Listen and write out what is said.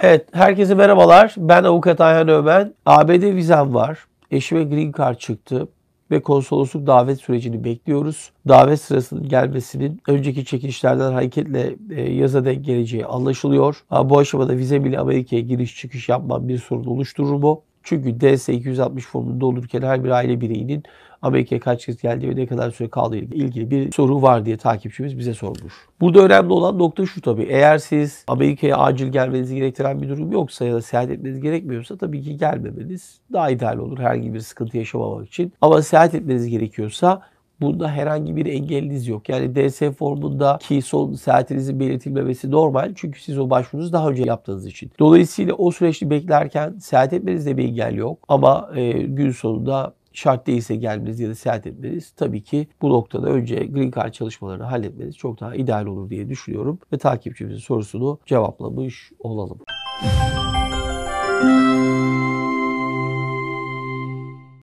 Evet, herkese merhabalar. Ben Avukat Ayhan Ömen. ABD vizem var. Eşime green card çıktı ve konsolosluk davet sürecini bekliyoruz. Davet sırasının gelmesinin önceki çekilişlerden hareketle e, yaza denk geleceği anlaşılıyor. Bu aşamada vize bile Amerika'ya giriş çıkış yapmam bir sorun oluşturur mu? Çünkü DS-260 formunu doldururken her bir aile bireyinin Amerika'ya kaç kez geldi ve ne kadar süre kaldığı ile ilgili bir soru var diye takipçimiz bize sormuş. Burada önemli olan nokta şu tabii. Eğer siz Amerika'ya acil gelmenizi gerektiren bir durum yoksa ya da seyahat etmeniz gerekmiyorsa tabii ki gelmemeniz daha ideal olur herhangi bir sıkıntı yaşamamak için. Ama seyahat etmeniz gerekiyorsa Bunda herhangi bir engeliniz yok. Yani DS formundaki son seyahatinizin belirtilmemesi normal. Çünkü siz o başvurunuzu daha önce yaptığınız için. Dolayısıyla o süreçte beklerken seyahat etmenizde bir engel yok. Ama e, gün sonunda şart değilse gelmeniz ya da seyahat etmeniz tabii ki bu noktada önce green card çalışmalarını halletmeniz çok daha ideal olur diye düşünüyorum ve takipçimizin sorusunu cevaplamış olalım. Müzik